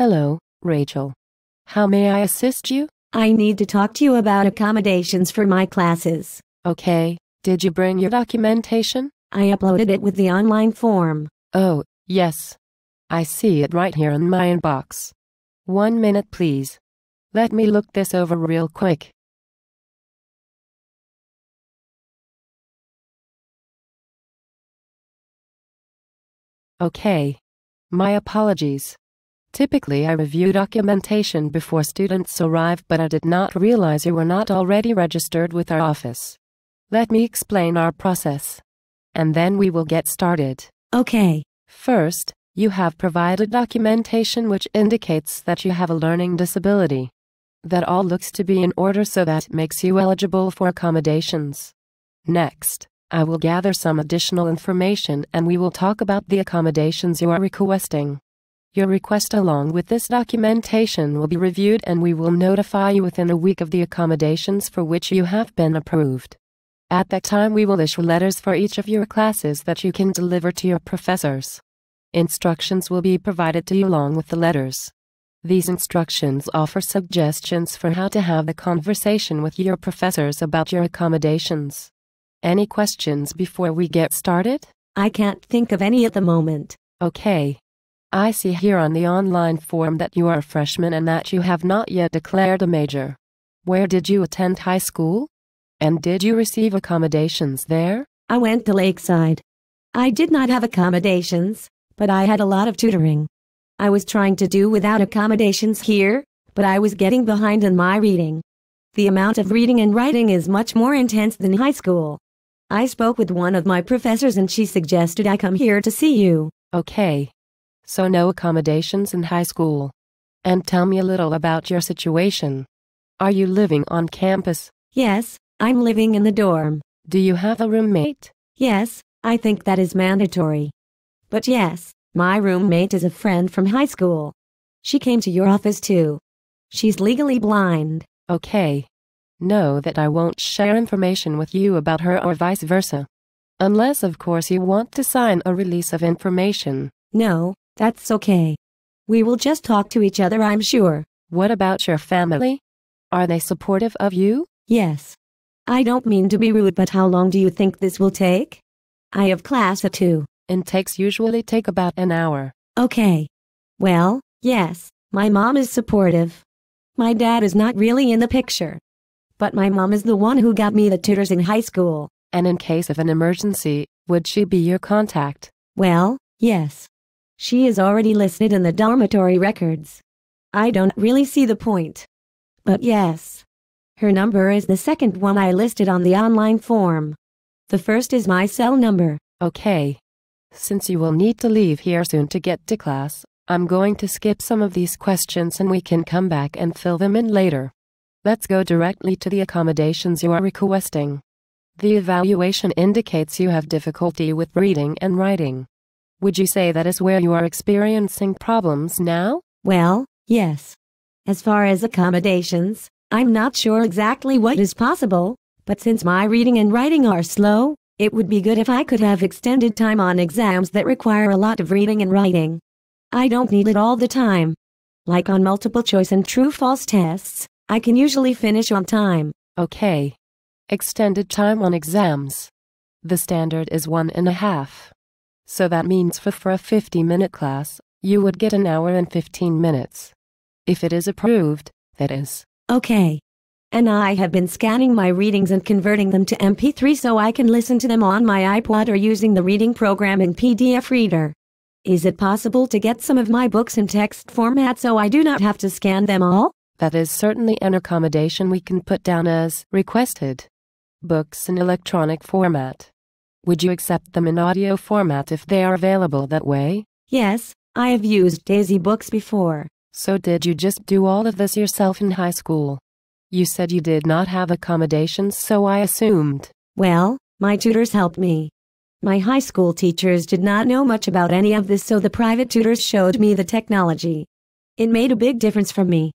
Hello, Rachel. How may I assist you? I need to talk to you about accommodations for my classes. Okay, did you bring your documentation? I uploaded it with the online form. Oh, yes. I see it right here in my inbox. One minute, please. Let me look this over real quick. Okay. My apologies. Typically I review documentation before students arrive but I did not realize you were not already registered with our office. Let me explain our process. And then we will get started. Okay. First, you have provided documentation which indicates that you have a learning disability. That all looks to be in order so that makes you eligible for accommodations. Next, I will gather some additional information and we will talk about the accommodations you are requesting. Your request along with this documentation will be reviewed and we will notify you within a week of the accommodations for which you have been approved. At that time we will issue letters for each of your classes that you can deliver to your professors. Instructions will be provided to you along with the letters. These instructions offer suggestions for how to have a conversation with your professors about your accommodations. Any questions before we get started? I can't think of any at the moment. Okay. I see here on the online form that you are a freshman and that you have not yet declared a major. Where did you attend high school? And did you receive accommodations there? I went to Lakeside. I did not have accommodations, but I had a lot of tutoring. I was trying to do without accommodations here, but I was getting behind in my reading. The amount of reading and writing is much more intense than high school. I spoke with one of my professors and she suggested I come here to see you. Okay so no accommodations in high school. And tell me a little about your situation. Are you living on campus? Yes, I'm living in the dorm. Do you have a roommate? Yes, I think that is mandatory. But yes, my roommate is a friend from high school. She came to your office too. She's legally blind. Okay. Know that I won't share information with you about her or vice versa. Unless, of course, you want to sign a release of information. No, that's okay. We will just talk to each other, I'm sure. What about your family? Are they supportive of you? Yes. I don't mean to be rude, but how long do you think this will take? I have class at 2. Intakes usually take about an hour. Okay. Well, yes, my mom is supportive. My dad is not really in the picture. But my mom is the one who got me the tutors in high school. And in case of an emergency, would she be your contact? Well, yes. She is already listed in the dormitory records. I don't really see the point. But yes. Her number is the second one I listed on the online form. The first is my cell number. Okay. Since you will need to leave here soon to get to class, I'm going to skip some of these questions and we can come back and fill them in later. Let's go directly to the accommodations you are requesting. The evaluation indicates you have difficulty with reading and writing. Would you say that is where you are experiencing problems now? Well, yes. As far as accommodations, I'm not sure exactly what is possible, but since my reading and writing are slow, it would be good if I could have extended time on exams that require a lot of reading and writing. I don't need it all the time. Like on multiple choice and true false tests, I can usually finish on time. Okay. Extended time on exams. The standard is one and a half. So that means for, for a 50 minute class, you would get an hour and 15 minutes. If it is approved, that is. Okay. And I have been scanning my readings and converting them to MP3 so I can listen to them on my iPod or using the reading program in PDF Reader. Is it possible to get some of my books in text format so I do not have to scan them all? That is certainly an accommodation we can put down as requested. Books in electronic format. Would you accept them in audio format if they are available that way? Yes, I have used Daisy Books before. So did you just do all of this yourself in high school? You said you did not have accommodations, so I assumed. Well, my tutors helped me. My high school teachers did not know much about any of this, so the private tutors showed me the technology. It made a big difference for me.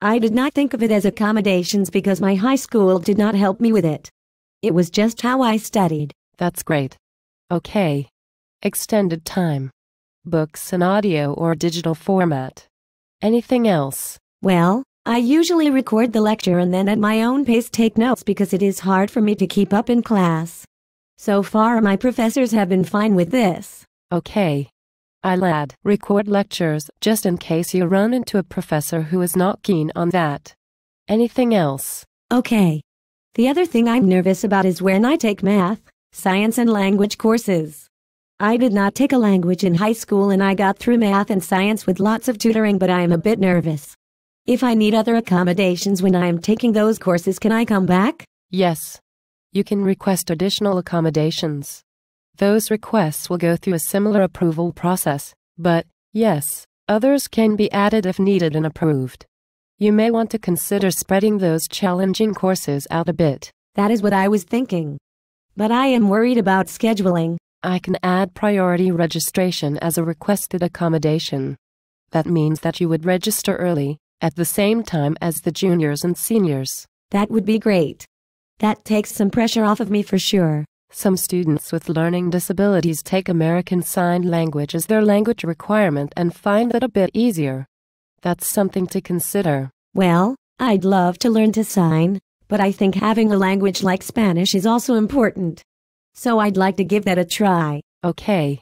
I did not think of it as accommodations because my high school did not help me with it. It was just how I studied. That's great. Okay. Extended time. Books in audio or digital format. Anything else? Well, I usually record the lecture and then at my own pace take notes because it is hard for me to keep up in class. So far my professors have been fine with this. Okay. I'll add record lectures just in case you run into a professor who is not keen on that. Anything else? Okay. The other thing I'm nervous about is when I take math, science and language courses. I did not take a language in high school and I got through math and science with lots of tutoring but I am a bit nervous. If I need other accommodations when I am taking those courses can I come back? Yes. You can request additional accommodations. Those requests will go through a similar approval process, but, yes, others can be added if needed and approved. You may want to consider spreading those challenging courses out a bit. That is what I was thinking but I am worried about scheduling. I can add priority registration as a requested accommodation. That means that you would register early, at the same time as the juniors and seniors. That would be great. That takes some pressure off of me for sure. Some students with learning disabilities take American Sign Language as their language requirement and find it a bit easier. That's something to consider. Well, I'd love to learn to sign, but I think having a language like Spanish is also important. So I'd like to give that a try. Okay.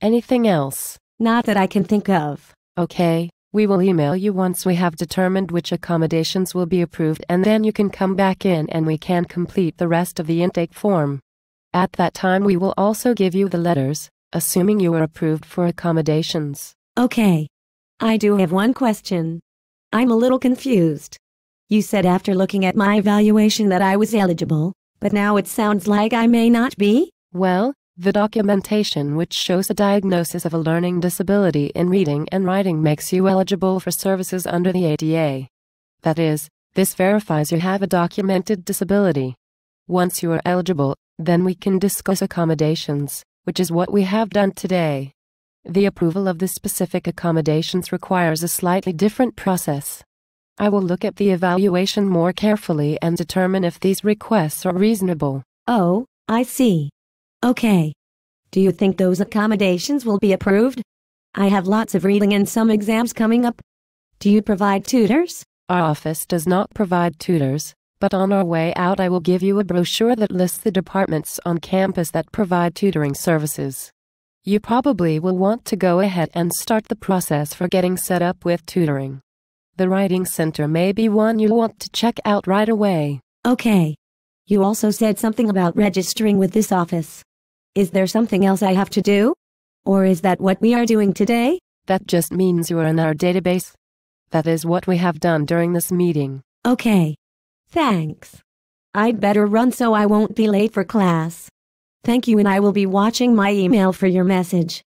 Anything else? Not that I can think of. Okay, we will email you once we have determined which accommodations will be approved and then you can come back in and we can complete the rest of the intake form. At that time we will also give you the letters, assuming you are approved for accommodations. Okay. I do have one question. I'm a little confused. You said after looking at my evaluation that I was eligible, but now it sounds like I may not be? Well, the documentation which shows a diagnosis of a learning disability in reading and writing makes you eligible for services under the ADA. That is, this verifies you have a documented disability. Once you are eligible, then we can discuss accommodations, which is what we have done today. The approval of the specific accommodations requires a slightly different process. I will look at the evaluation more carefully and determine if these requests are reasonable. Oh, I see. Okay. Do you think those accommodations will be approved? I have lots of reading and some exams coming up. Do you provide tutors? Our office does not provide tutors, but on our way out I will give you a brochure that lists the departments on campus that provide tutoring services. You probably will want to go ahead and start the process for getting set up with tutoring. The Writing Center may be one you want to check out right away. Okay. You also said something about registering with this office. Is there something else I have to do? Or is that what we are doing today? That just means you are in our database. That is what we have done during this meeting. Okay. Thanks. I'd better run so I won't be late for class. Thank you and I will be watching my email for your message.